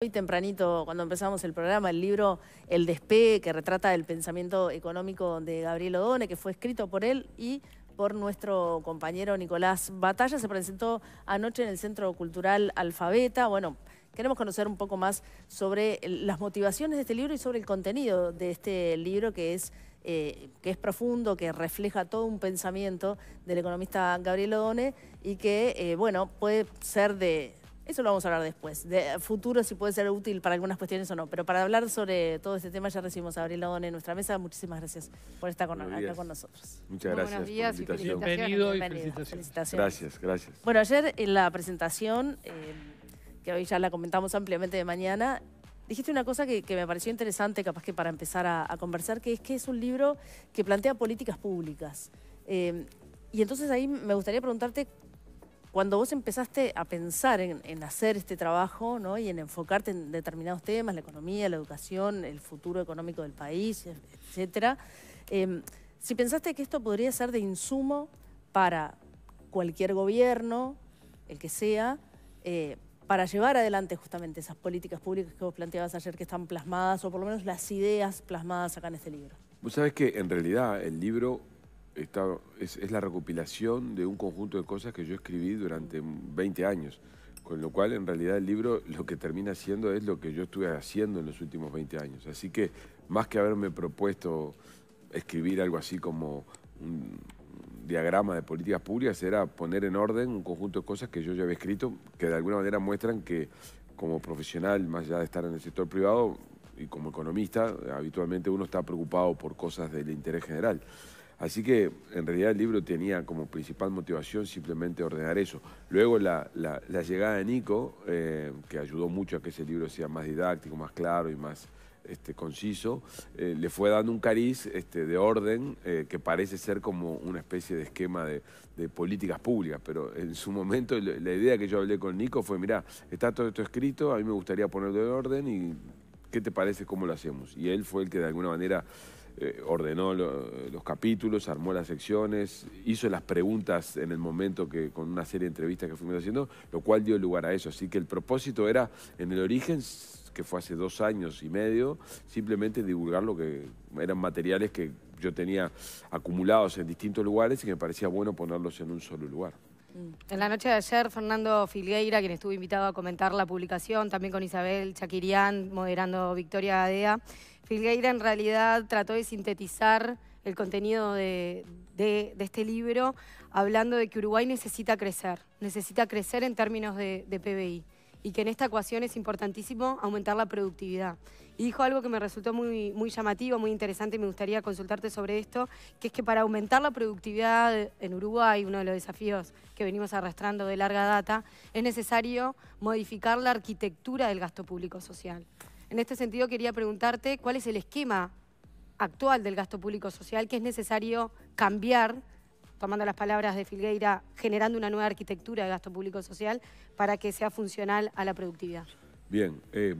Hoy tempranito, cuando empezamos el programa, el libro El despegue, que retrata el pensamiento económico de Gabriel Odone, que fue escrito por él y por nuestro compañero Nicolás Batalla, se presentó anoche en el Centro Cultural Alfabeta. Bueno, queremos conocer un poco más sobre las motivaciones de este libro y sobre el contenido de este libro que es, eh, que es profundo, que refleja todo un pensamiento del economista Gabriel Odone y que, eh, bueno, puede ser de eso lo vamos a hablar después. De futuro, si puede ser útil para algunas cuestiones o no. Pero para hablar sobre todo este tema, ya recibimos a Abril en nuestra mesa. Muchísimas gracias por estar con, con nosotros. Muchas gracias. Buenos días y Bienvenido, y felicitaciones. Gracias, gracias. Bueno, ayer en la presentación, eh, que hoy ya la comentamos ampliamente de mañana, dijiste una cosa que, me pareció interesante, capaz que para empezar a, conversar, que es que es un libro que plantea políticas públicas. Eh, y entonces ahí me gustaría preguntarte cuando vos empezaste a pensar en, hacer este trabajo y en enfocarte en determinados temas, la economía, la educación, el futuro económico del país, e-, etcétera, em, si pensaste que esto podría ser de insumo para cualquier gobierno, el que sea, eh, para llevar adelante justamente esas políticas públicas que vos planteabas ayer que están plasmadas, o por lo menos las ideas plasmadas acá en este libro. Vos sabés que en realidad el libro es, es, la recopilación de un conjunto de cosas que yo escribí durante 20 años. Con lo cual, en realidad, el libro lo que termina siendo es lo que yo estuve haciendo en los últimos 20 años. Así que, más que haberme propuesto escribir algo así como un diagrama de políticas públicas, era poner en orden un conjunto de cosas que yo ya había escrito, que de alguna manera muestran que, como profesional, más allá de estar en el sector privado, y como economista, habitualmente uno está preocupado por cosas del interés general. Así que en realidad el libro tenía como principal motivación simplemente ordenar eso. Luego la, llegada de Nico, eh, que ayudó mucho a que ese libro sea más didáctico, más claro y más este, conciso, eh, le fue dando un cariz este, de orden eh, que parece ser como una especie de esquema de, de políticas públicas, pero en su momento la idea que yo hablé con Nico fue, mira, está todo esto escrito, a mí me gustaría ponerlo de orden y ¿qué te parece cómo lo hacemos? Y él fue el que de alguna manera eh, ordenó los capítulos, armó las secciones, hizo las preguntas en el momento que con una serie de entrevistas que fuimos haciendo, lo cual dio lugar a eso. Así que el propósito era, en el origen, que fue hace dos años y medio, simplemente divulgar lo que eran materiales que yo tenía acumulados en distintos lugares y que me parecía bueno ponerlos en un solo lugar. Mm. En la noche de ayer, Fernando Filgueira, quien estuvo invitado a comentar la publicación, también con Isabel Chaquirián, moderando Victoria Gadea, Filgueira en realidad trató de sintetizar el contenido de, este libro, hablando de que Uruguay necesita crecer, necesita crecer en términos de PBI y que en esta ecuación es importantísimo aumentar la productividad. Y dijo algo que me resultó muy, muy llamativo, muy interesante y me gustaría consultarte sobre esto, que es que para aumentar la productividad en Uruguay, uno de los desafíos que venimos arrastrando de larga data, es necesario modificar la arquitectura del gasto público social. En este sentido quería preguntarte cuál es el esquema actual del gasto público social que es necesario cambiar tomando las palabras de Filgueira, generando una nueva arquitectura de gasto público social para que sea funcional a la productividad. Bien, eh,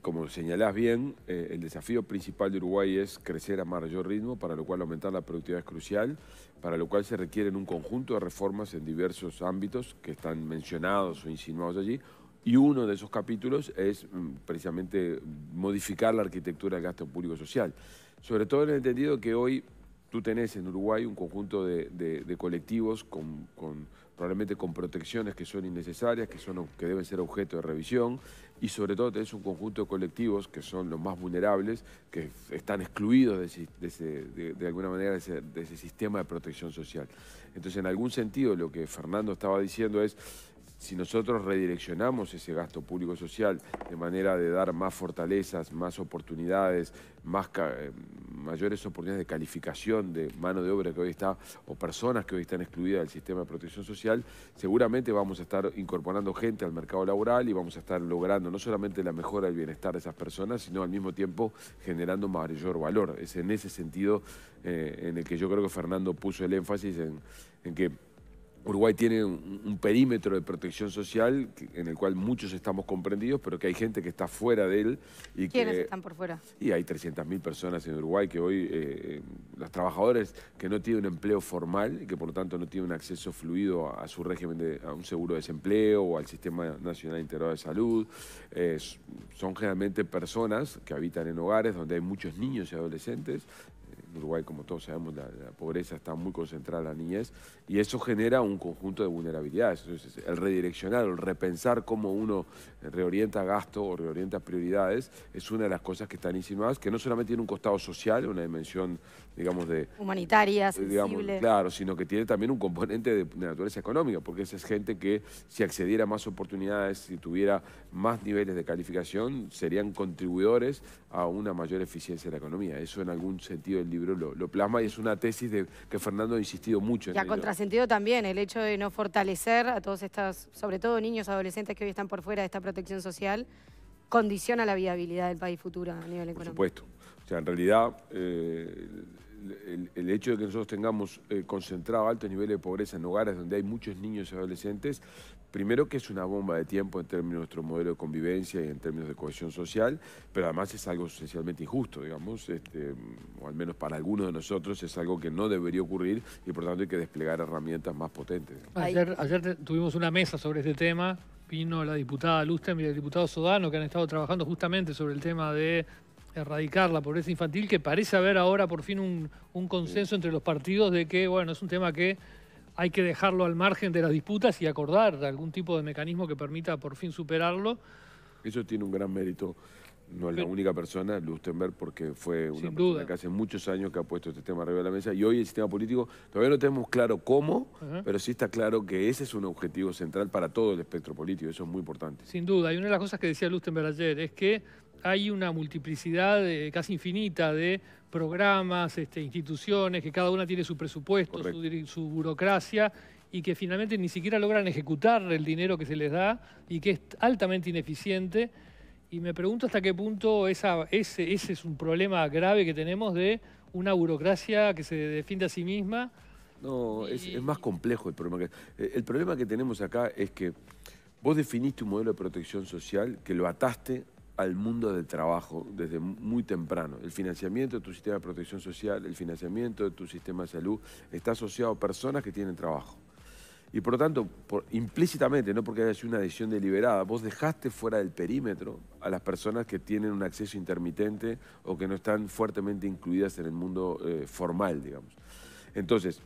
como señalás bien, eh, el desafío principal de Uruguay es crecer a mayor ritmo, para lo cual aumentar la productividad es crucial, para lo cual se requieren un conjunto de reformas en diversos ámbitos que están mencionados o insinuados allí, y uno de esos capítulos es mm, precisamente modificar la arquitectura del gasto público social. Sobre todo en el entendido que hoy tú tenés en Uruguay un conjunto de, colectivos con, probablemente con protecciones que son innecesarias, que, son, que deben ser objeto de revisión, y sobre todo tenés un conjunto de colectivos que son los más vulnerables, que están excluidos de, alguna manera de ese sistema de protección social. Entonces, en algún sentido, lo que Fernando estaba diciendo es si nosotros redireccionamos ese gasto público social de manera de dar más fortalezas, más oportunidades, más eh, mayores oportunidades de calificación de mano de obra que hoy está, o personas que hoy están excluidas del sistema de protección social, seguramente vamos a estar incorporando gente al mercado laboral y vamos a estar logrando no solamente la mejora del bienestar de esas personas, sino al mismo tiempo generando mayor valor. Es en ese sentido eh, en el que yo creo que Fernando puso el énfasis en que Uruguay tiene un, perímetro de protección social en el cual muchos estamos comprendidos, pero que hay gente que está fuera de él. Y ¿Quiénes están por fuera? Y hay 300.000 personas en Uruguay que hoy, eh, los trabajadores que no tienen un empleo formal y que por lo tanto no tienen un acceso fluido a, su régimen, de, a un seguro de desempleo o al Sistema Nacional Integrado de Salud, eh, son generalmente personas que habitan en hogares donde hay muchos niños y adolescentes Uruguay, como todos sabemos, la, pobreza está muy concentrada en la niñez y eso genera un conjunto de vulnerabilidades. Entonces, el redireccionar, el repensar cómo uno reorienta gasto o reorienta prioridades es una de las cosas que están insinuadas, que no solamente tiene un costado social, una dimensión, digamos, de... Humanitaria, eh, digamos, Claro, sino que tiene también un componente de, naturaleza económica, porque esa es gente que si accediera a más oportunidades, si tuviera más niveles de calificación, serían contribuidores a una mayor eficiencia de la economía. Eso en algún sentido el libro lo, plasma y es una tesis que Fernando ha insistido mucho en Y a contrasentido también, el hecho de no fortalecer a todos estos, sobre todo niños, adolescentes que hoy están por fuera de esta protección social, condiciona la viabilidad del país futuro a nivel económico. Por supuesto. O sea, en realidad... Eh, el, hecho de que nosotros tengamos eh, concentrado altos niveles de pobreza en hogares donde hay muchos niños y adolescentes, primero que es una bomba de tiempo en términos de nuestro modelo de convivencia y en términos de cohesión social, pero además es algo esencialmente injusto, digamos, este, o al menos para algunos de nosotros es algo que no debería ocurrir y por tanto hay que desplegar herramientas más potentes. Ayer, ayer tuvimos una mesa sobre este tema, vino la diputada Lustem y el diputado Sodano que han estado trabajando justamente sobre el tema de erradicar la pobreza infantil, que parece haber ahora por fin un, consenso entre los partidos de que, bueno, es un tema que hay que dejarlo al margen de las disputas y acordar algún tipo de mecanismo que permita por fin superarlo. Eso tiene un gran mérito. No es la única persona, Lustenberg, porque fue una persona que hace muchos años que ha puesto este tema arriba de la mesa y hoy el sistema político todavía no tenemos claro cómo, pero sí está claro que ese es un objetivo central para todo el espectro político, eso es muy importante. Sin duda, y una de las cosas que decía Lustenberg ayer es que hay una multiplicidad eh, casi infinita de programas, este, instituciones, que cada una tiene su presupuesto, su, burocracia y que finalmente ni siquiera logran ejecutar el dinero que se les da y que es altamente ineficiente. Y me pregunto hasta qué punto ese, es un problema grave que tenemos de una burocracia que se defiende a sí misma. No, es, más complejo el problema. Que, eh, el problema que tenemos acá es que vos definiste un modelo de protección social que lo ataste al mundo del trabajo desde muy temprano. El financiamiento de tu sistema de protección social, el financiamiento de tu sistema de salud, está asociado a personas que tienen trabajo. Y por lo tanto, implícitamente, no porque haya sido una decisión deliberada, vos dejaste fuera del perímetro a las personas que tienen un acceso intermitente o que no están fuertemente incluidas en el mundo eh, formal, digamos. Entonces,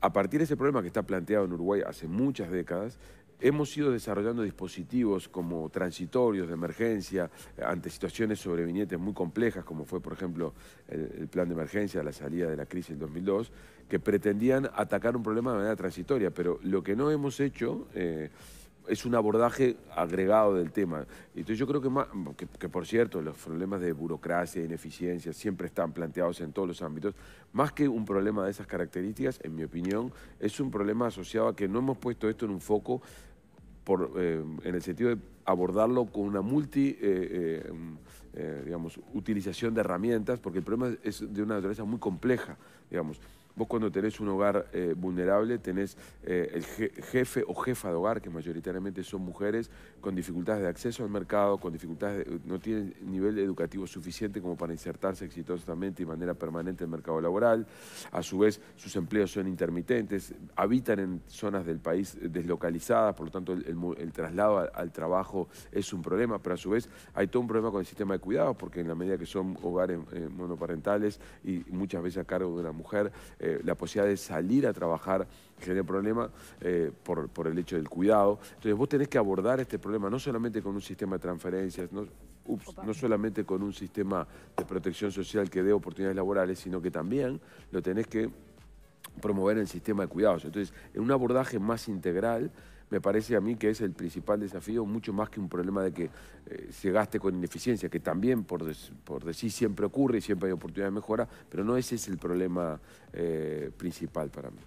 a partir de ese problema que está planteado en Uruguay hace muchas décadas, Hemos ido desarrollando dispositivos como transitorios de emergencia eh, ante situaciones sobrevinientes muy complejas, como fue, por ejemplo, el, plan de emergencia, la salida de la crisis en 2002, que pretendían atacar un problema de manera transitoria, pero lo que no hemos hecho... Eh, es un abordaje agregado del tema. Entonces yo creo que, más, que, por cierto, los problemas de burocracia, ineficiencia, siempre están planteados en todos los ámbitos. Más que un problema de esas características, en mi opinión, es un problema asociado a que no hemos puesto esto en un foco por, eh, en el sentido de abordarlo con una multi, eh, eh, digamos, utilización de herramientas, porque el problema es de una naturaleza muy compleja, digamos. Vos cuando tenés un hogar eh, vulnerable, tenés eh, el jefe o jefa de hogar, que mayoritariamente son mujeres, con dificultades de acceso al mercado, con dificultades, no tienen nivel educativo suficiente como para insertarse exitosamente y de manera permanente en el mercado laboral. A su vez, sus empleos son intermitentes, habitan en zonas del país deslocalizadas, por lo tanto el, traslado al, trabajo es un problema, pero a su vez hay todo un problema con el sistema de cuidados, porque en la medida que son hogares eh, monoparentales y muchas veces a cargo de una mujer, eh, la posibilidad de salir a trabajar genera problemas eh, por, por, el hecho del cuidado. Entonces vos tenés que abordar este problema no solamente con un sistema de transferencias, no, no solamente con un sistema de protección social que dé oportunidades laborales, sino que también lo tenés que promover en el sistema de cuidados. Entonces, en un abordaje más integral me parece a mí que es el principal desafío, mucho más que un problema de que eh, se gaste con ineficiencia, que también, por, decir, siempre ocurre y siempre hay oportunidad de mejora, pero no ese es el problema eh, principal para mí.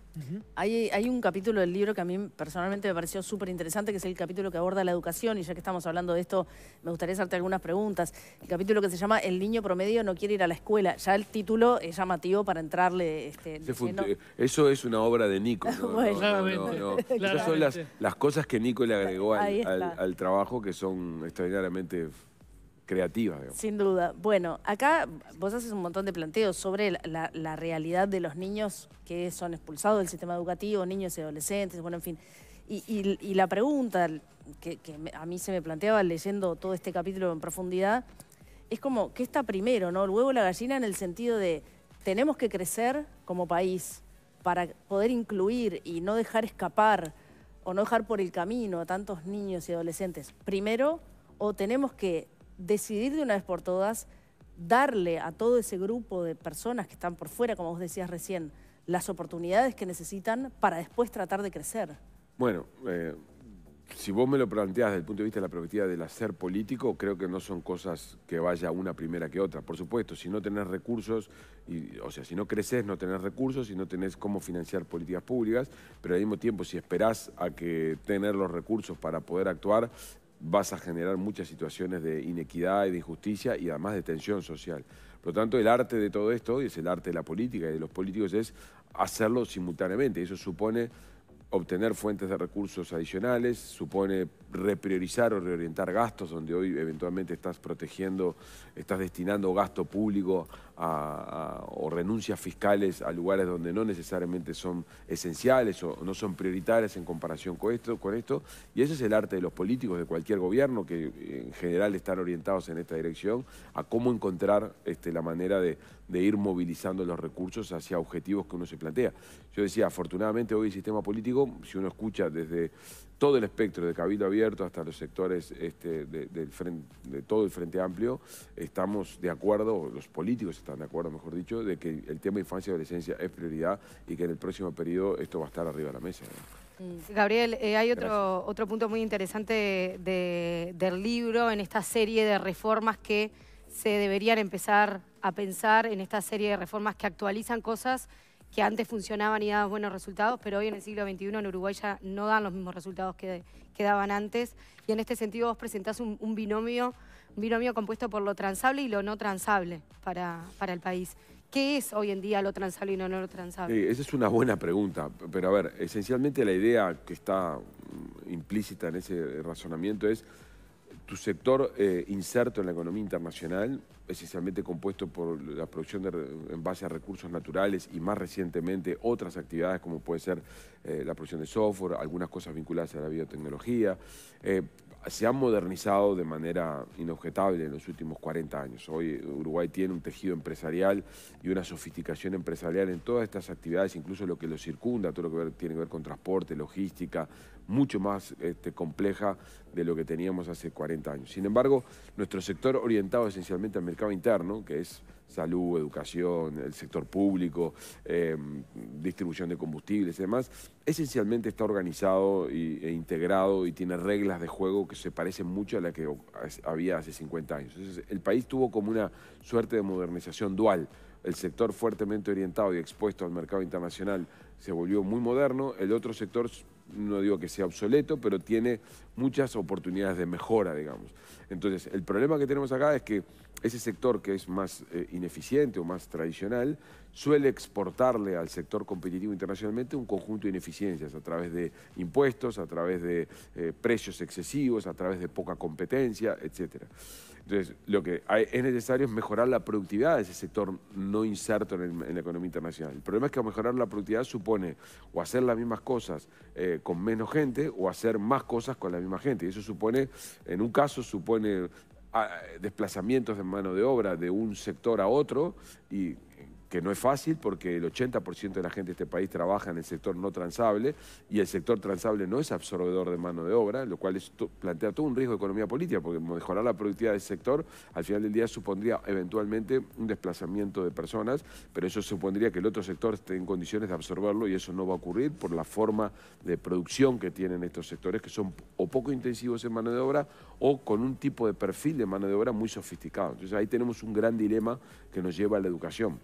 hay, un capítulo del libro que a mí personalmente me pareció súper interesante, que es el capítulo que aborda la educación, y ya que estamos hablando de esto, me gustaría hacerte algunas preguntas. El capítulo que se llama El niño promedio no quiere ir a la escuela. Ya el título es llamativo para entrarle... Este, eh, Eso es una obra de Nico. las cosas que Nico le agregó al, trabajo que son extraordinariamente creativas. Sin duda. Bueno, acá vos haces un montón de planteos sobre la, realidad de los niños que son expulsados del sistema educativo, niños y adolescentes, bueno, en fin. Y, la pregunta que, a mí se me planteaba leyendo todo este capítulo en profundidad es como, ¿qué está primero, no? El la gallina en el sentido de tenemos que crecer como país para poder incluir y no dejar escapar o no dejar por el camino a tantos niños y adolescentes. Primero, o tenemos que decidir de una vez por todas darle a todo ese grupo de personas que están por fuera, como vos decías recién, las oportunidades que necesitan para después tratar de crecer. Bueno, eh, si vos me lo planteás desde el punto de vista de la perspectiva del hacer político, creo que no son cosas que vaya una primera que otra. Por supuesto, si no tenés recursos, o sea, si no creces, no tenés recursos si no tenés cómo financiar políticas públicas, pero al mismo tiempo, si esperás a que tener los recursos para poder actuar, vas a generar muchas situaciones de inequidad y de injusticia y además de tensión social. Por lo tanto, el arte de todo esto, y es el arte de la política y de los políticos, es hacerlo simultáneamente. Eso supone obtener fuentes de recursos adicionales, supone repriorizar o reorientar gastos, donde hoy eventualmente estás protegiendo, estás destinando gasto público o renuncias fiscales a lugares donde no necesariamente son esenciales o no son prioritarias en comparación con esto, con esto. Y ese es el arte de los políticos de cualquier gobierno, que en general están orientados en esta dirección, a cómo encontrar este, la manera de ir movilizando los recursos hacia objetivos que uno se plantea. Yo decía, afortunadamente hoy el sistema político, si uno escucha desde todo el espectro, de Cabildo Abierto hasta los sectores este, de, del de todo el Frente Amplio, estamos de acuerdo, los políticos están de acuerdo, mejor dicho, de que el tema de infancia y adolescencia es prioridad y que en el próximo periodo esto va a estar arriba de la mesa. Mm, Gabriel, eh, hay otro, otro punto muy interesante del libro, en esta serie de reformas que se deberían empezar a pensar, en esta serie de reformas que actualizan cosas que antes funcionaban y daban buenos resultados, pero hoy en el siglo XXI en Uruguay ya no dan los mismos resultados que, daban antes. Y en este sentido vos presentás un, binomio, binomio compuesto por lo transable y lo no transable para, para el país. ¿Qué es hoy en día lo transable y lo no transable? Eh, esa es una buena pregunta, pero a ver, esencialmente la idea que está mm, implícita en ese razonamiento es tu sector eh, inserto en la economía internacional, esencialmente compuesto por la producción en base a recursos naturales y más recientemente otras actividades como puede ser eh, la producción de software, algunas cosas vinculadas a la biotecnología. Eh, se ha modernizado de manera inobjetable en los últimos 40 años. Hoy Uruguay tiene un tejido empresarial y una sofisticación empresarial en todas estas actividades, incluso lo que lo circunda, todo lo que tiene que ver con transporte, logística, mucho más este, compleja de lo que teníamos hace 40 años. Sin embargo, nuestro sector orientado esencialmente al mercado interno, que es salud, educación, el sector público, em, distribución de combustibles y demás, esencialmente está organizado e integrado y tiene reglas de juego que se parecen mucho a las que había hace 50 años. el país tuvo como una suerte de modernización dual. El sector fuertemente orientado y expuesto al mercado internacional se volvió muy moderno, el otro sector no digo que sea obsoleto, pero tiene muchas oportunidades de mejora, digamos. Entonces, el problema que tenemos acá es que ese sector que es más eh, ineficiente o más tradicional suele exportarle al sector competitivo internacionalmente un conjunto de ineficiencias a través de impuestos, a través de eh, precios excesivos, a través de poca competencia, etcétera. Entonces, lo que es necesario es mejorar la productividad de ese sector no inserto en, la economía internacional. El problema es que mejorar la productividad supone o hacer las mismas cosas eh, con menos gente o hacer más cosas con la misma gente. Y eso supone, en un caso, supone ah, desplazamientos de mano de obra de un sector a otro y que no es fácil porque el 80% de la gente de este país trabaja en el sector no transable y el sector transable no es absorbedor de mano de obra, lo cual plantea todo un riesgo de economía política, porque mejorar la productividad del sector al final del día supondría eventualmente un desplazamiento de personas, pero eso supondría que el otro sector esté en condiciones de absorberlo y eso no va a ocurrir por la forma de producción que tienen estos sectores, que son o poco intensivos en mano de obra o con un tipo de perfil de mano de obra muy sofisticado. Entonces ahí tenemos un gran dilema que nos lleva a la educación.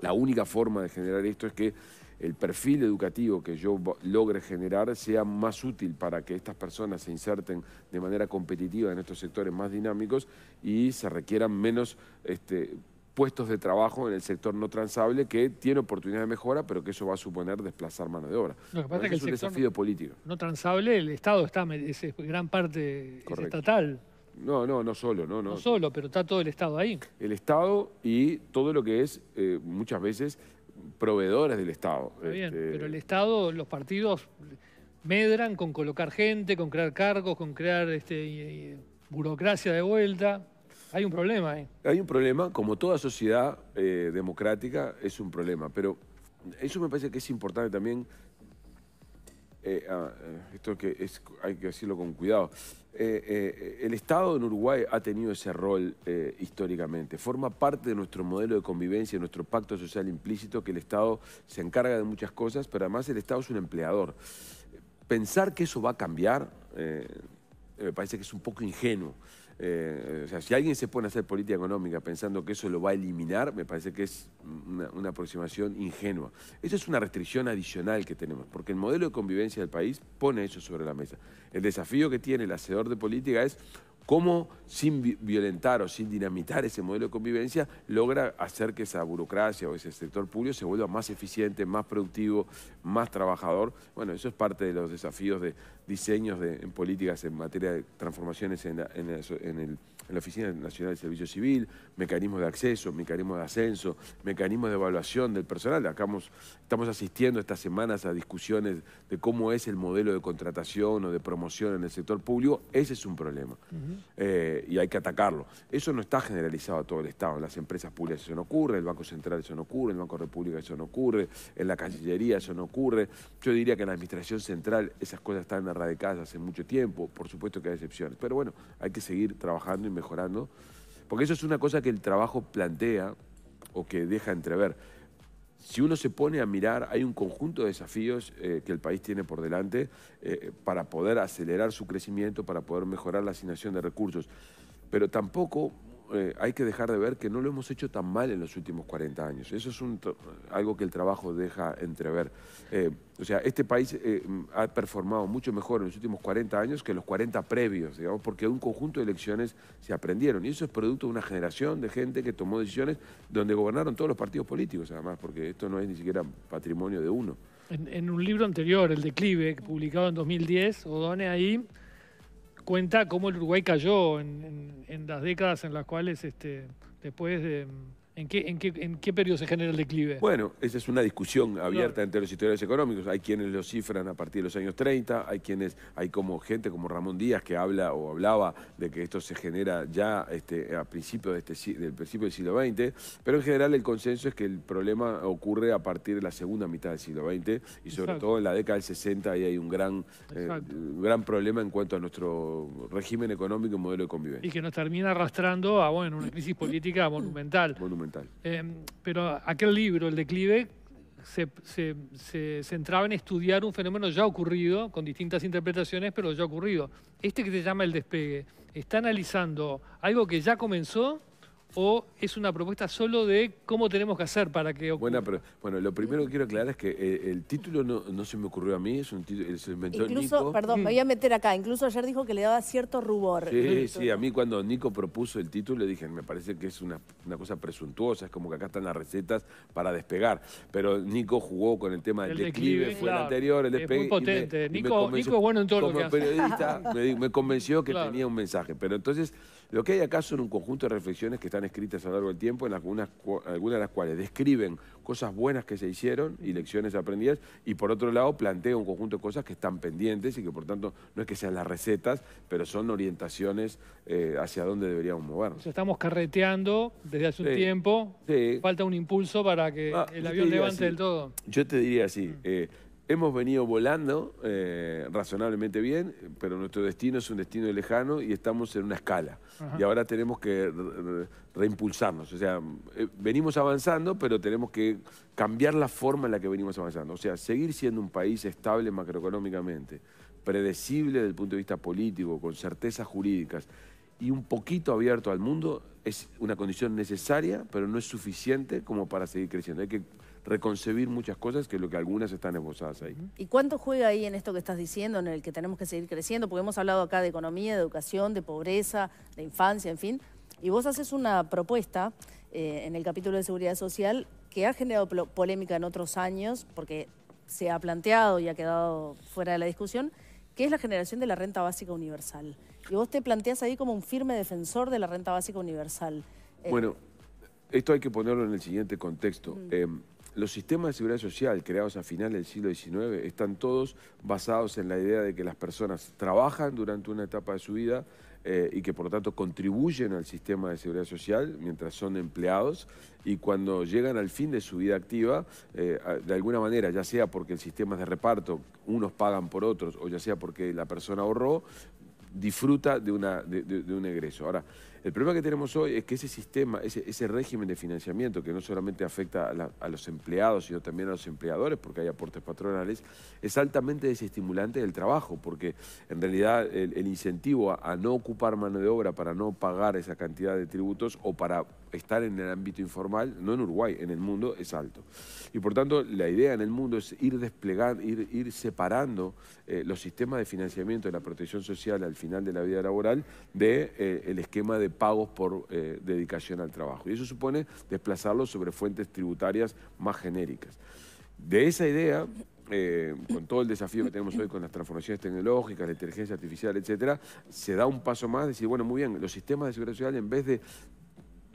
La única forma de generar esto es que el perfil educativo que yo logre generar sea más útil para que estas personas se inserten de manera competitiva en estos sectores más dinámicos y se requieran menos este, puestos de trabajo en el sector no transable que tiene oportunidad de mejora, pero que eso va a suponer desplazar mano de obra. es un desafío político. No transable, el Estado está, es, gran parte estatal. No, no, no solo, no, no. No solo, pero está todo el Estado ahí. El Estado y todo lo que es, eh, muchas veces, proveedores del Estado. Este, pero el Estado, los partidos medran con colocar gente, con crear cargos, con crear este, burocracia de vuelta. Hay un problema ¿eh? Hay un problema, como toda sociedad eh, democrática, es un problema. Pero eso me parece que es importante también. Eh, ah, eh, esto hay que decirlo con cuidado. el Estado en Uruguay ha tenido ese rol históricamente. Forma parte de nuestro modelo de convivencia, de nuestro pacto social implícito, que el Estado se encarga de muchas cosas, pero además el Estado es un empleador. Pensar que eso va a cambiar me parece que es un poco ingenuo. Eh, o sea, si alguien se pone a hacer política económica pensando que eso lo va a eliminar, me parece que es una, aproximación ingenua. Esa es una restricción adicional que tenemos, porque el modelo de convivencia del país pone eso sobre la mesa. El desafío que tiene el hacedor de política es cómo sin violentar o sin dinamitar ese modelo de convivencia logra hacer que esa burocracia o ese sector público se vuelva más eficiente, más productivo, más trabajador. Bueno, eso es parte de los desafíos de diseños de, en políticas en materia de transformaciones en, en el en la Oficina Nacional de Servicio Civil, mecanismos de acceso, mecanismos de ascenso, mecanismos de evaluación del personal. estamos asistiendo estas semanas a discusiones de cómo es el modelo de contratación o de promoción en el sector público. Ese es un problema eh, y hay que atacarlo. Eso no está generalizado a todo el Estado. En las empresas públicas eso no ocurre, el Banco Central eso no ocurre, en el Banco República eso no ocurre, en la Cancillería eso no ocurre. Yo diría que en la Administración Central esas cosas están erradicadas hace mucho tiempo. Por supuesto que hay excepciones, pero bueno, hay que seguir trabajando y mejorando, porque eso es una cosa que el trabajo plantea o que deja entrever. Si uno se pone a mirar, hay un conjunto de desafíos eh, que el país tiene por delante eh, para poder acelerar su crecimiento, para poder mejorar la asignación de recursos. Pero tampoco eh, hay que dejar de ver que no lo hemos hecho tan mal en los últimos 40 años. Eso es algo que el trabajo deja entrever. Eh, o sea, este país eh, ha performado mucho mejor en los últimos 40 años que los 40 previos, digamos, porque un conjunto de elecciones se aprendieron. Y eso es producto de una generación de gente que tomó decisiones donde gobernaron todos los partidos políticos, además, porque esto no es ni siquiera patrimonio de uno. En, en un libro anterior, El Declive, publicado en 2010, Odone ahí cuenta cómo el Uruguay cayó en, en, en las décadas en las cuales, este, después de ¿En qué, en, periodo se genera el declive? Bueno, esa es una discusión abierta entre los historiadores económicos. Hay quienes lo cifran a partir de los años 30, hay quienes, hay como gente como Ramón Díaz que habla o hablaba de que esto se genera ya este, a principios de este, del principio del siglo XX, pero en general el consenso es que el problema ocurre a partir de la segunda mitad del siglo XX y sobre todo en la década del 60 ahí hay un gran, eh, gran problema en cuanto a nuestro régimen económico y modelo de convivencia. Y que nos termina arrastrando a una crisis política monumental. monumental. Em, pero aquel libro, El declive, se, se, centraba en estudiar un fenómeno ya ocurrido, con distintas interpretaciones, pero ya ocurrido. Este que se llama El despegue, ¿está analizando algo que ya comenzó o es una propuesta solo de cómo tenemos que hacer para que ocurra? pero, bueno, lo primero que quiero aclarar es que eh, el título no, se me ocurrió a mí, es un título, inventó incluso, Perdón, me voy a meter acá, incluso ayer dijo que le daba cierto rubor. Sí, sí, a mí cuando Nico propuso el título le dije, me parece que es una, cosa presuntuosa, es como que acá están las recetas para despegar, pero Nico jugó con el tema del declive, fue el anterior, el despegue. Es muy Nico, es bueno en todo como lo que periodista Me, convenció que tenía un mensaje, pero entonces lo que hay acá son un conjunto de reflexiones que están escritas a lo largo del tiempo, en algunas, de las cuales describen cosas buenas que se hicieron y lecciones aprendidas, y por otro lado plantea un conjunto de cosas que están pendientes y que por tanto no es que sean las recetas, pero son orientaciones eh, hacia dónde deberíamos movernos. estamos carreteando desde hace un tiempo, falta un impulso para que ah, el avión levante del todo. Yo te diría así, mm. eh, Hemos venido volando eh, razonablemente bien, pero nuestro destino es un destino lejano y estamos en una escala. Y ahora tenemos que reimpulsarnos. O sea, eh, venimos avanzando, pero tenemos que cambiar la forma en la que venimos avanzando. O sea, seguir siendo un país estable macroeconómicamente, predecible desde el punto de vista político, con certezas jurídicas y un poquito abierto al mundo es una condición necesaria, pero no es suficiente como para seguir creciendo. Hay que reconcebir muchas cosas que lo que algunas están esbozadas ahí. ¿Y cuánto juega ahí en esto que estás diciendo, en el que tenemos que seguir creciendo? Porque hemos hablado acá de economía, de educación, de pobreza, de infancia, en fin. Y vos haces una propuesta eh, en el capítulo de seguridad social que ha generado polémica en otros años, porque se ha planteado y ha quedado fuera de la discusión, que es la generación de la renta básica universal. Y vos te planteas ahí como un firme defensor de la renta básica universal. Eh, bueno, esto hay que ponerlo en el siguiente contexto. Mm. Em, los sistemas de seguridad social creados a finales del siglo XIX están todos basados en la idea de que las personas trabajan durante una etapa de su vida eh, y que por lo tanto contribuyen al sistema de seguridad social mientras son empleados y cuando llegan al fin de su vida activa, eh, de alguna manera, ya sea porque el sistema es de reparto, unos pagan por otros o ya sea porque la persona ahorró, disfruta de, una, un egreso. Ahora, el problema que tenemos hoy es que ese sistema, ese, régimen de financiamiento que no solamente afecta a, los empleados, sino también a los empleadores, porque hay aportes patronales, es altamente desestimulante del trabajo, porque en realidad el, incentivo a, no ocupar mano de obra para no pagar esa cantidad de tributos o para estar en el ámbito informal, no en Uruguay, en el mundo, es alto. Y por tanto, la idea en el mundo es ir desplegando, ir, ir separando eh, los sistemas de financiamiento de la protección social al final de la vida laboral del de, eh, el esquema de pagos por eh, dedicación al trabajo. Y eso supone desplazarlos sobre fuentes tributarias más genéricas. De esa idea, eh, con todo el desafío que tenemos hoy con las transformaciones tecnológicas, la inteligencia artificial, etcétera, se da un paso más, decir, bueno, muy bien, los sistemas de seguridad social, en vez de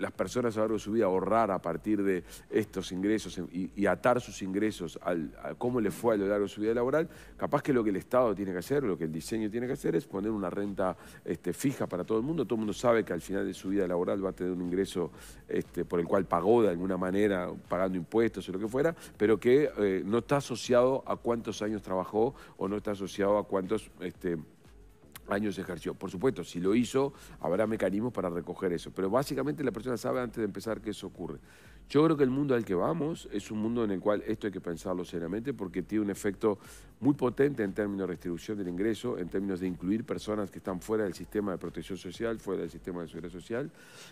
las personas a lo largo de su vida ahorrar a partir de estos ingresos y, atar sus ingresos al, a cómo le fue a lo largo de su vida laboral, capaz que lo que el Estado tiene que hacer, lo que el diseño tiene que hacer es poner una renta este, fija para todo el mundo. Todo el mundo sabe que al final de su vida laboral va a tener un ingreso este, por el cual pagó de alguna manera, pagando impuestos o lo que fuera, pero que eh, no está asociado a cuántos años trabajó o no está asociado a cuántos... Este, años ejerció. Por supuesto, si lo hizo, habrá mecanismos para recoger eso. Pero básicamente la persona sabe antes de empezar que eso ocurre. Yo creo que el mundo al que vamos es un mundo en el cual esto hay que pensarlo seriamente porque tiene un efecto muy potente en términos de restribución del ingreso, en términos de incluir personas que están fuera del sistema de protección social, fuera del sistema de seguridad social,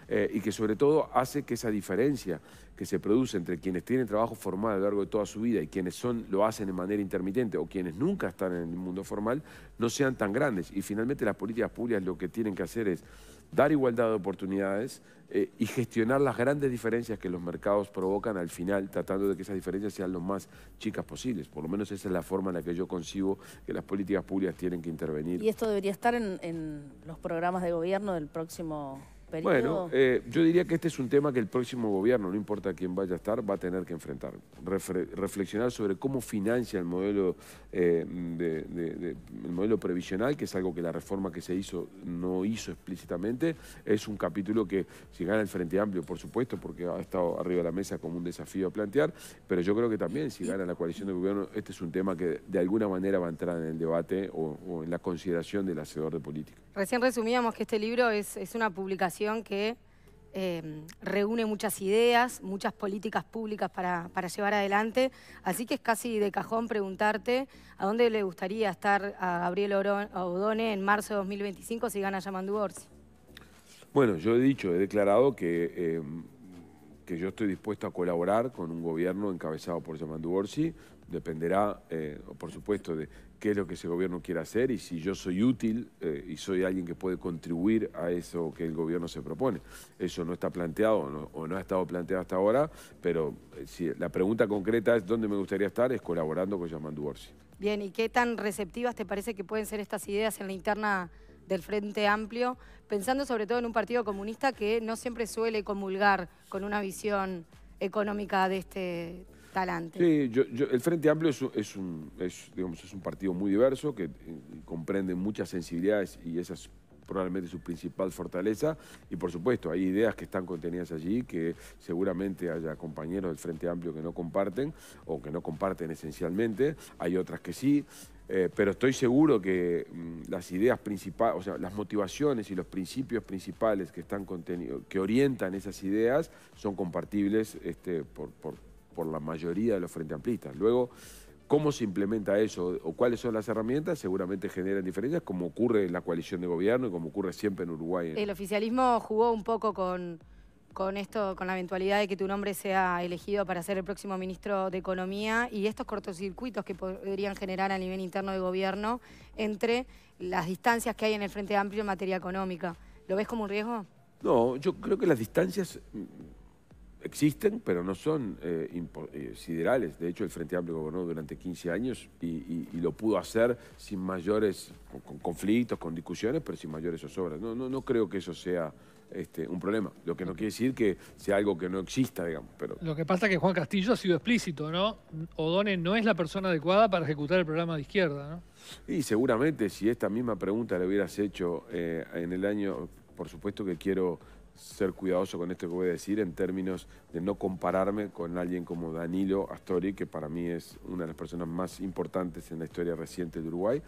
eh, y que sobre todo hace que esa diferencia que se produce entre quienes tienen trabajo formal a lo largo de toda su vida y quienes son, lo hacen de manera intermitente o quienes nunca están en el mundo formal, no sean tan grandes. Y finalmente las políticas públicas lo que tienen que hacer es dar igualdad de oportunidades eh, y gestionar las grandes diferencias que los mercados provocan al final, tratando de que esas diferencias sean lo más chicas posibles. Por lo menos esa es la forma en la que yo concibo que las políticas públicas tienen que intervenir. Y esto debería estar en los programas de gobierno del próximo bueno, eh, yo diría que este es un tema que el próximo gobierno, no importa quién vaya a estar, va a tener que enfrentar. reflexionar sobre cómo financia el modelo, eh, el modelo previsional, que es algo que la reforma que se hizo no hizo explícitamente. Es un capítulo que, si gana el Frente Amplio, por supuesto, porque ha estado arriba de la mesa como un desafío a plantear, pero yo creo que también, si gana la coalición de gobierno, este es un tema que de alguna manera va a entrar en el debate o, en la consideración del hacedor de política. Recién resumíamos que este libro es una publicación que em, reúne muchas ideas, muchas políticas públicas para, llevar adelante. Así que es casi de cajón preguntarte a dónde le gustaría estar a Gabriel Odone en marzo de 2025 si gana Yamandu Orsi. Bueno, yo he dicho, he declarado que, em, que yo estoy dispuesto a colaborar con un gobierno encabezado por Yamandu Orsi. Dependerá, eh, por supuesto, de qué es lo que ese gobierno quiere hacer y si yo soy útil eh, y soy alguien que puede contribuir a eso que el gobierno se propone. Eso no está planteado o no ha estado planteado hasta ahora, pero eh, si la pregunta concreta es dónde me gustaría estar, es colaborando con Yamandu Orsi. Bien, ¿y qué tan receptivas te parece que pueden ser estas ideas en la interna del Frente Amplio, pensando sobre todo en un partido comunista que no siempre suele comulgar con una visión económica de este Sí, yo, el Frente Amplio es, un, digamos, es un partido muy diverso que eh, comprende muchas sensibilidades y esa es probablemente su principal fortaleza. Y por supuesto, hay ideas que están contenidas allí, que seguramente haya compañeros del Frente Amplio que no comparten o que no comparten esencialmente, hay otras que sí. Eh, pero estoy seguro que mm, las ideas principales, o sea, las motivaciones y los principios principales que están contenidos, que orientan esas ideas, son compartibles este, por, por por la mayoría de los frente amplistas. Luego, cómo se implementa eso o cuáles son las herramientas, seguramente generan diferencias, como ocurre en la coalición de gobierno y como ocurre siempre en Uruguay. El oficialismo jugó un poco con, con esto, con la eventualidad de que tu nombre sea elegido para ser el próximo ministro de Economía y estos cortocircuitos que podrían generar a nivel interno de gobierno entre las distancias que hay en el Frente Amplio en materia económica. ¿Lo ves como un riesgo? No, yo creo que las distancias existen, pero no son eh, eh, siderales. De hecho, el Frente Amplio gobernó durante 15 años y, lo pudo hacer sin mayores con, conflictos, con discusiones, pero sin mayores zozobras. No, no, no creo que eso sea este, un problema. Lo que no quiere decir que sea algo que no exista, digamos. Pero... Lo que pasa es que Juan Castillo ha sido explícito, ¿no? Odone no es la persona adecuada para ejecutar el programa de izquierda, ¿no? Y seguramente si esta misma pregunta le hubieras hecho eh, en el año, por supuesto que quiero ser cuidadoso con esto que voy a decir en términos de no compararme con alguien como Danilo Astori, que para mí es una de las personas más importantes en la historia reciente de Uruguay.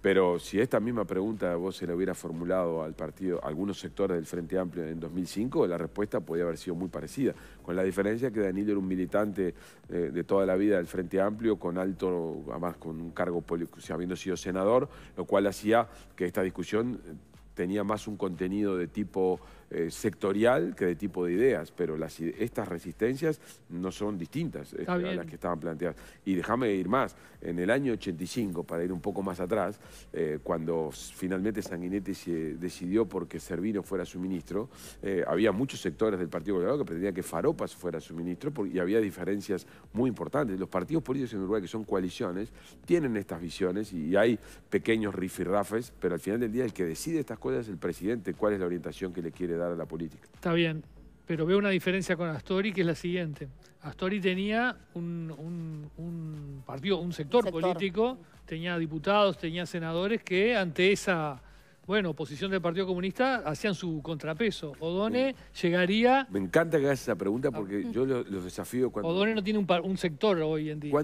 Pero si esta misma pregunta vos se le hubiera formulado al partido, algunos sectores del Frente Amplio en 2005, la respuesta podría haber sido muy parecida, con la diferencia que Danilo era un militante eh, de toda la vida del Frente Amplio, con alto, además con un cargo, político habiendo sido senador, lo cual hacía que esta discusión eh, tenía más un contenido de tipo eh, sectorial que de tipo de ideas, pero estas resistencias no son distintas este, a las que estaban planteadas. Y déjame ir más, en el año 85, para ir un poco más atrás, eh, cuando finalmente Sanguinetti se decidió porque Servino fuera su ministro, eh, había muchos sectores del Partido Colorado que pretendían que Faropas fuera su ministro y había diferencias muy importantes. Los partidos políticos en Uruguay, que son coaliciones, tienen estas visiones y hay pequeños rifirrafes, pero al final del día el que decide estas cosas es el presidente, cuál es la orientación que le quiere dar a la política. Está bien, pero veo una diferencia con Astori que es la siguiente. Astori tenía un, partido, un sector, político, tenía diputados, tenía senadores que ante esa bueno, oposición del Partido Comunista hacían su contrapeso. Odone llegaría... Me encanta que hagas esa pregunta porque ah. yo los, desafío cuando... Odone no tiene un, sector hoy en día.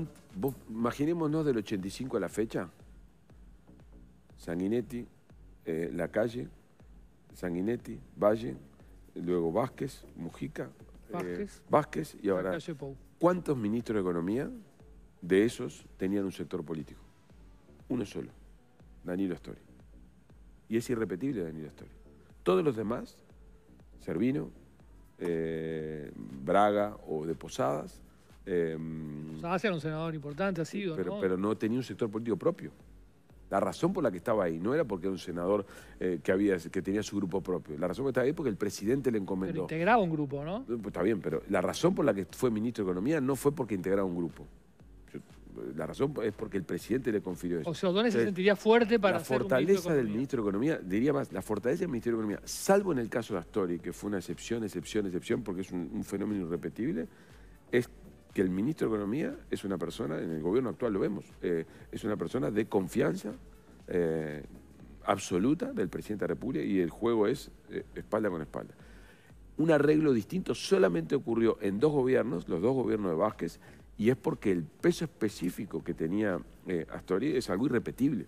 imaginémonos del 85 a la fecha. Sanguinetti, eh, La Calle, Sanguinetti, Valle, luego Vázquez, Mujica, eh, Vázquez, y ahora... ¿Cuántos ministros de Economía de esos tenían un sector político? Uno solo, Danilo Astori. Y es irrepetible Danilo Astori. Todos los demás, Servino, eh, Braga o de Posadas... Eh, era un senador importante, ha sido, Pero no tenía un sector político propio. La razón por la que estaba ahí no era porque era un senador eh, que, había, que tenía su grupo propio. La razón por la que estaba ahí porque el presidente le encomendó. Pero integraba un grupo, ¿no? Eh, pues, está bien, pero la razón por la que fue ministro de Economía no fue porque integraba un grupo. Eh, la razón es porque el presidente le confirió eso. O sea, ¿dónde se sentiría fuerte para La fortaleza del ministro de Economía, diría más, la fortaleza del ministro de Economía, salvo en el caso de Astori, que fue una excepción, excepción, excepción, porque es un, un fenómeno irrepetible, es que el ministro de Economía es una persona, en el gobierno actual lo vemos, eh, es una persona de confianza eh, absoluta del presidente de la República y el juego es eh, espalda con espalda. Un arreglo distinto solamente ocurrió en dos gobiernos, los dos gobiernos de Vázquez, y es porque el peso específico que tenía Astori es algo irrepetible.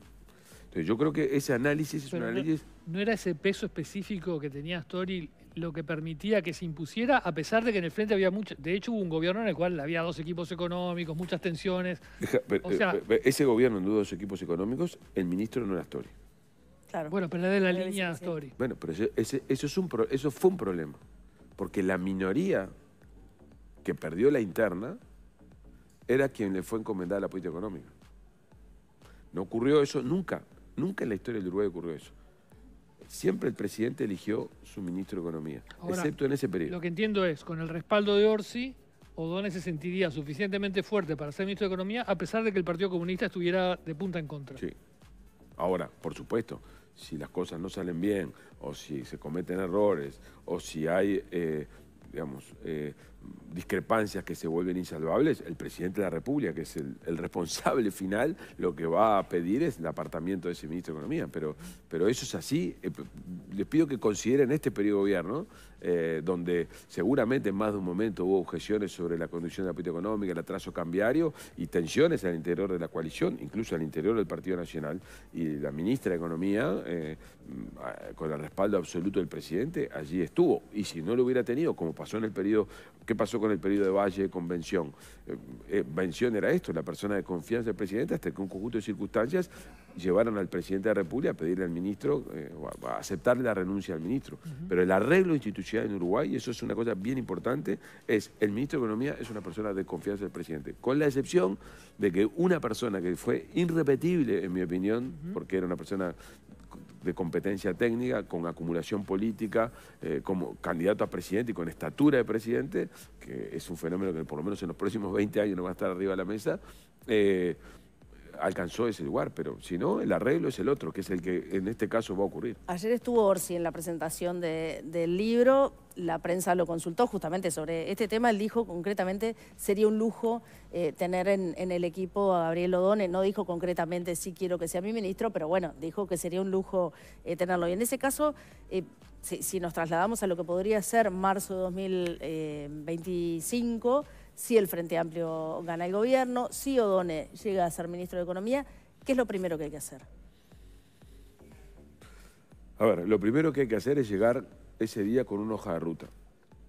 Entonces yo creo que ese análisis es un análisis... no, era ese peso específico que tenía Astori lo que permitía que se impusiera, a pesar de que en el frente había mucho. De hecho, hubo un gobierno en el cual había dos equipos económicos, muchas tensiones. Eh, ese gobierno en dos equipos económicos, el ministro no era story Bueno, pero de la línea story Bueno, pero eso, eso fue un problema. Porque la minoría que perdió la interna era quien le fue encomendada la política económica. No ocurrió eso nunca. Nunca en la historia del Uruguay ocurrió eso siempre el presidente eligió su ministro de Economía, excepto en ese periodo. Lo que entiendo es, con el respaldo de Orsi, O'Donnell se sentiría suficientemente fuerte para ser ministro de Economía a pesar de que el Partido Comunista estuviera de punta en contra. Sí. Ahora, por supuesto, si las cosas no salen bien, o si se cometen errores, o si hay eh, digamos, eh, discrepancias que se vuelven insalvables, el presidente de la República, que es el, responsable final, lo que va a pedir es el apartamiento de ese ministro de Economía. Pero, pero eso es así. Eh, Les pido que consideren este periodo de gobierno eh, donde seguramente en más de un momento hubo objeciones sobre la condición de la política económica, el atraso cambiario y tensiones al interior de la coalición, incluso al interior del Partido Nacional. Y la ministra de Economía, eh, con el respaldo absoluto del presidente, allí estuvo. Y si no lo hubiera tenido, como pasó en el periodo, ¿qué pasó con el periodo de Valle Convención? Eh, Vención eh, era esto, la persona de confianza del presidente, hasta que un conjunto de circunstancias llevaron al presidente de la República a pedirle al ministro, eh, a aceptarle la renuncia al ministro. Pero el arreglo institucional en Uruguay, y eso es una cosa bien importante, es el ministro de Economía es una persona de confianza del presidente, con la excepción de que una persona que fue irrepetible, en mi opinión, porque era una persona de competencia técnica, con acumulación política, eh, como candidato a presidente y con estatura de presidente, que es un fenómeno que por lo menos en los próximos 20 años no va a estar arriba de la mesa, eh, alcanzó ese lugar, pero si no, el arreglo es el otro, que es el que en este caso va a ocurrir. Ayer estuvo Orsi en la presentación del libro, la prensa lo consultó justamente sobre este tema, él dijo concretamente sería un lujo eh, tener en, el equipo a Gabriel Odone, no dijo concretamente sí quiero que sea mi ministro, pero bueno, dijo que sería un lujo eh, tenerlo. Y en ese caso, eh, si, nos trasladamos a lo que podría ser marzo de 2025, si el Frente Amplio gana el gobierno, si Odone llega a ser ministro de Economía, ¿qué es lo primero que hay que hacer? A ver, lo primero que hay que hacer es llegar ese día con una hoja de ruta.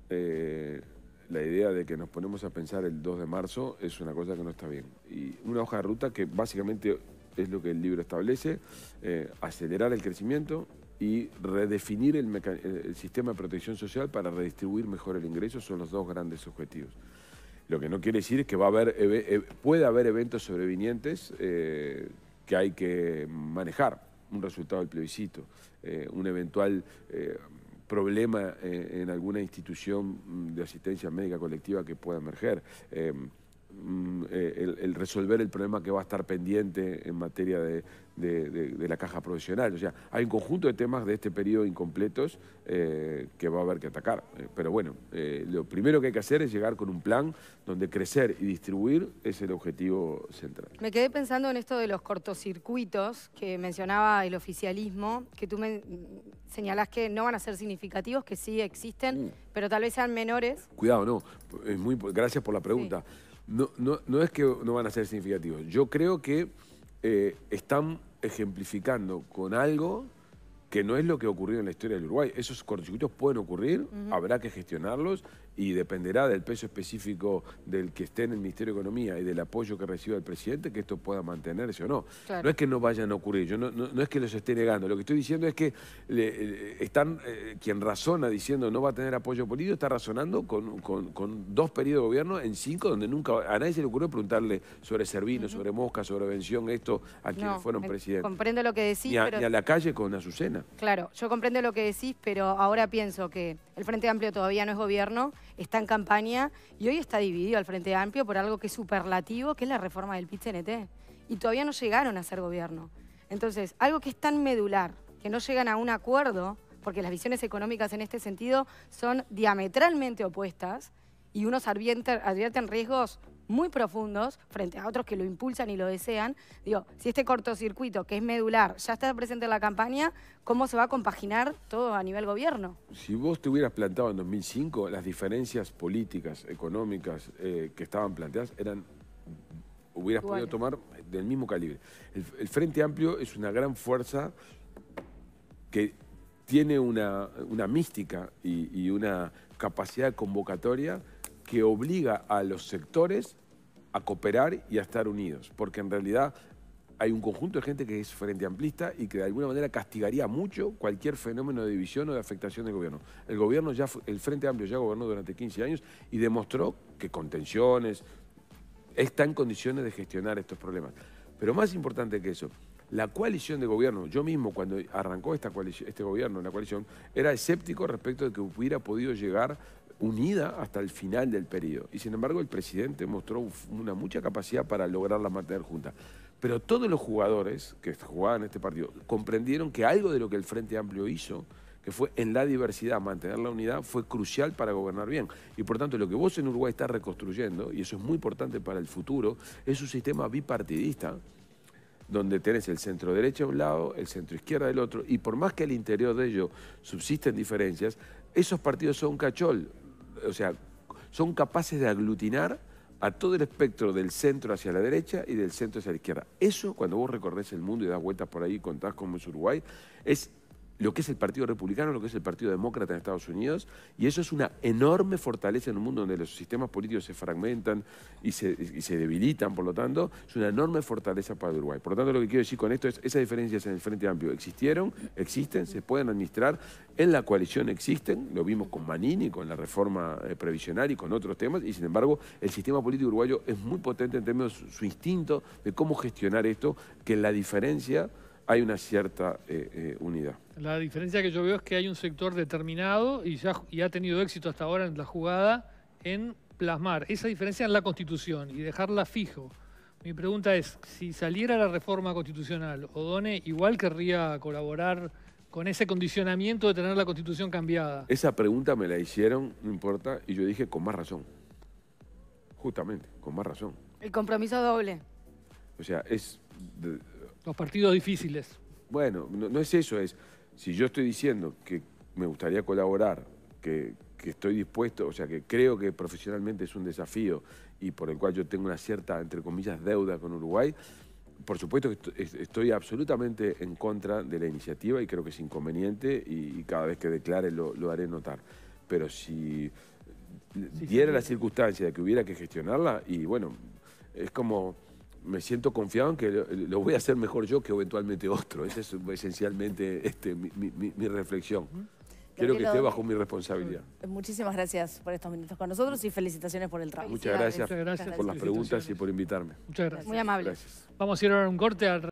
Eh, la idea de que nos ponemos a pensar el 2 de marzo es una cosa que no está bien. Y una hoja de ruta que básicamente es lo que el libro establece, eh, acelerar el crecimiento y redefinir el sistema de protección social para redistribuir mejor el ingreso son los dos grandes objetivos. Lo que no quiere decir es que va a haber, eh, puede haber eventos sobrevinientes eh, que hay que manejar. Un resultado del plebiscito, eh, un eventual problema en alguna institución de asistencia médica colectiva que pueda emerger. Mm, el, resolver el problema que va a estar pendiente en materia de, de, la caja profesional. O sea, hay un conjunto de temas de este periodo incompletos eh, que va a haber que atacar. Eh, pero bueno, eh, lo primero que hay que hacer es llegar con un plan donde crecer y distribuir es el objetivo central. Me quedé pensando en esto de los cortocircuitos que mencionaba el oficialismo, que tú me señalás que no van a ser significativos, que sí existen, mm. pero tal vez sean menores. Cuidado, no. Es muy, gracias por la pregunta. No, no, no es que no van a ser significativos. Yo creo que eh, están ejemplificando con algo que no es lo que ocurrió en la historia del Uruguay. Esos cortocircuitos pueden ocurrir, habrá que gestionarlos y dependerá del peso específico del que esté en el Ministerio de Economía y del apoyo que reciba el presidente que esto pueda mantenerse o no. No es que no vayan a ocurrir, yo no, no, es que los esté negando, lo que estoy diciendo es que eh, están, eh, quien razona diciendo no va a tener apoyo político está razonando con, con, dos periodos de gobierno en cinco donde nunca, a nadie se le ocurrió preguntarle sobre Servino, sobre Mosca, sobre vención esto a quienes fueron eh, presidentes. Comprendo lo que decís, a la calle con Azucena. Claro, yo comprendo lo que decís, pero ahora pienso que el Frente Amplio todavía no es gobierno, está en campaña y hoy está dividido al Frente Amplio por algo que es superlativo, que es la reforma del PIT-CNT. Y todavía no llegaron a ser gobierno. Entonces, algo que es tan medular, que no llegan a un acuerdo, porque las visiones económicas en este sentido son diametralmente opuestas y unos advierten, advierten riesgos muy profundos frente a otros que lo impulsan y lo desean. Digo, si este cortocircuito, que es medular, ya está presente en la campaña, ¿cómo se va a compaginar todo a nivel gobierno? Si vos te hubieras plantado en 2005, las diferencias políticas, económicas eh, que estaban planteadas eran hubieras podido tomar del mismo calibre. El, Frente Amplio es una gran fuerza que tiene una, mística y, una capacidad convocatoria que obliga a los sectores a cooperar y a estar unidos, porque en realidad hay un conjunto de gente que es frente amplista y que de alguna manera castigaría mucho cualquier fenómeno de división o de afectación del gobierno. El gobierno ya, el Frente Amplio ya gobernó durante 15 años y demostró que con tensiones está en condiciones de gestionar estos problemas. Pero más importante que eso, la coalición de gobierno, yo mismo cuando arrancó esta este gobierno, la coalición, era escéptico respecto de que hubiera podido llegar unida hasta el final del periodo. Y sin embargo el presidente mostró una mucha capacidad para lograr la mantener junta. Pero todos los jugadores que jugaban este partido comprendieron que algo de lo que el Frente Amplio hizo, que fue en la diversidad, mantener la unidad, fue crucial para gobernar bien. Y por tanto, lo que vos en Uruguay estás reconstruyendo, y eso es muy importante para el futuro, es un sistema bipartidista, donde tenés el centro derecha a un lado, el centro izquierda del otro, y por más que al interior de ello subsisten diferencias, esos partidos son cachol o sea, son capaces de aglutinar a todo el espectro del centro hacia la derecha y del centro hacia la izquierda. Eso, cuando vos recorres el mundo y das vueltas por ahí y contás cómo es Uruguay, es lo que es el Partido Republicano, lo que es el Partido Demócrata en Estados Unidos, y eso es una enorme fortaleza en un mundo donde los sistemas políticos se fragmentan y se, debilitan, por lo tanto, es una enorme fortaleza para Uruguay. Por lo tanto, lo que quiero decir con esto es, esas diferencias en el Frente Amplio existieron, existen, se pueden administrar, en la coalición existen, lo vimos con Manini, con la reforma eh, previsional y con otros temas, y sin embargo, el sistema político uruguayo es muy potente en términos de su instinto de cómo gestionar esto, que la diferencia hay una cierta eh, eh, unidad. La diferencia que yo veo es que hay un sector determinado y ha tenido éxito hasta ahora en la jugada en plasmar esa diferencia en la Constitución y dejarla fijo. Mi pregunta es, si saliera la reforma constitucional, Odone igual querría colaborar con ese condicionamiento de tener la Constitución cambiada. Esa pregunta me la hicieron, no importa, y yo dije con más razón. Justamente, con más razón. El compromiso doble. O sea, es los partidos difíciles. Bueno, no, es eso, es si yo estoy diciendo que me gustaría colaborar, que, estoy dispuesto, o sea, que creo que profesionalmente es un desafío y por el cual yo tengo una cierta, entre comillas, deuda con Uruguay, por supuesto que estoy absolutamente en contra de la iniciativa y creo que es inconveniente y, cada vez que declare lo, haré notar. Pero si diera la circunstancia de que hubiera que gestionarla, y bueno, es como me siento confiado en que lo voy a hacer mejor yo que eventualmente otro. Esa es esencialmente este, mi, reflexión. Quiero que esté bajo mi responsabilidad. Mm, muchísimas gracias por estos minutos con nosotros y felicitaciones por el trabajo. Muchas gracias, por las preguntas y por invitarme. Muchas gracias. Muy amable. Vamos a ir ahora a un corte al